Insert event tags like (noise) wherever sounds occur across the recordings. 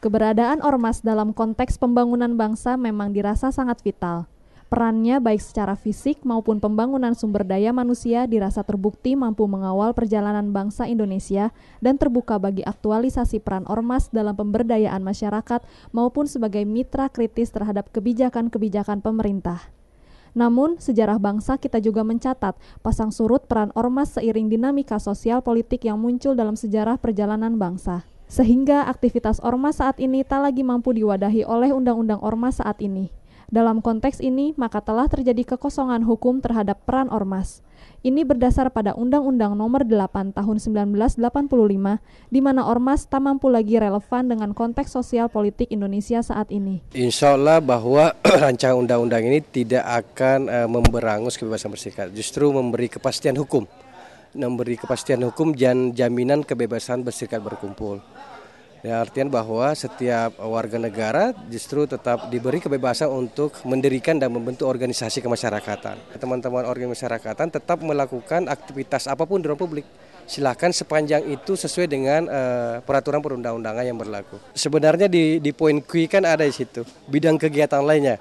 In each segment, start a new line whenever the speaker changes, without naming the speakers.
Keberadaan ormas dalam konteks pembangunan bangsa memang dirasa sangat vital. Perannya baik secara fisik maupun pembangunan sumber daya manusia dirasa terbukti mampu mengawal perjalanan bangsa Indonesia dan terbuka bagi aktualisasi peran ormas dalam pemberdayaan masyarakat maupun sebagai mitra kritis terhadap kebijakan-kebijakan pemerintah. Namun, sejarah bangsa kita juga mencatat pasang surut peran ormas seiring dinamika sosial politik yang muncul dalam sejarah perjalanan bangsa sehingga aktivitas ormas saat ini tak lagi mampu diwadahi oleh undang-undang ormas saat ini. Dalam konteks ini, maka telah terjadi kekosongan hukum terhadap peran ormas. Ini berdasar pada Undang-Undang Nomor 8 Tahun 1985, di mana ormas tak mampu lagi relevan dengan konteks sosial politik Indonesia saat ini.
Insya Allah bahwa (clears throat) rancangan undang-undang ini tidak akan eh, memberangus kebebasan berserikat, justru memberi kepastian hukum memberi kepastian hukum dan jaminan kebebasan berserikat berkumpul. Ya, artian bahwa setiap warga negara justru tetap diberi kebebasan untuk mendirikan dan membentuk organisasi kemasyarakatan. Teman-teman organisasi kemasyarakatan tetap melakukan aktivitas apapun di ruang publik. Silahkan sepanjang itu sesuai dengan uh, peraturan perundang-undangan yang berlaku. Sebenarnya di, di poin kui kan ada di situ, bidang kegiatan lainnya.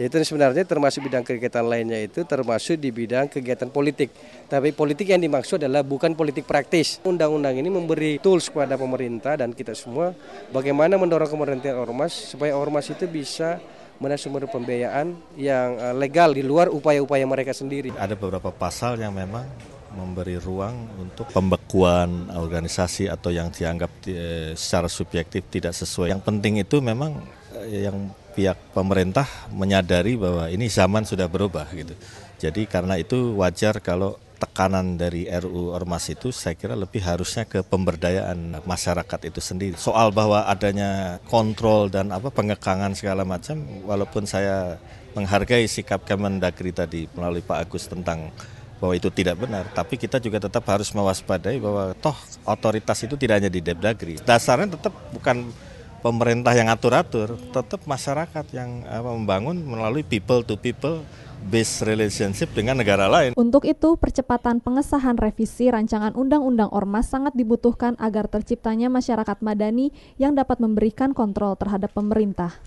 Ya, itu sebenarnya termasuk bidang kegiatan lainnya itu termasuk di bidang kegiatan politik. Tapi politik yang dimaksud adalah bukan politik praktis. Undang-undang ini memberi tools kepada pemerintah dan kita semua bagaimana mendorong pemerintah ormas supaya ormas itu bisa mana sumber pembiayaan yang eh, legal di luar upaya-upaya mereka sendiri. Ada beberapa pasal yang memang
memberi ruang untuk pembekuan organisasi atau yang dianggap eh, secara subjektif tidak sesuai. Yang penting itu memang eh, yang pihak pemerintah menyadari bahwa ini zaman sudah berubah gitu. Jadi karena itu wajar kalau tekanan dari RU Ormas itu saya kira lebih harusnya ke pemberdayaan masyarakat itu sendiri. Soal bahwa adanya kontrol dan apa pengekangan segala macam walaupun saya menghargai sikap Kemendagri tadi melalui Pak Agus tentang bahwa itu tidak benar, tapi kita juga tetap harus mewaspadai bahwa toh otoritas itu tidak hanya di Depdagri. Dasarnya tetap bukan pemerintah yang atur-atur, tetap masyarakat yang apa, membangun melalui people to people based relationship dengan negara lain.
Untuk itu, percepatan pengesahan revisi rancangan undang-undang Ormas sangat dibutuhkan agar terciptanya masyarakat madani yang dapat memberikan kontrol terhadap pemerintah.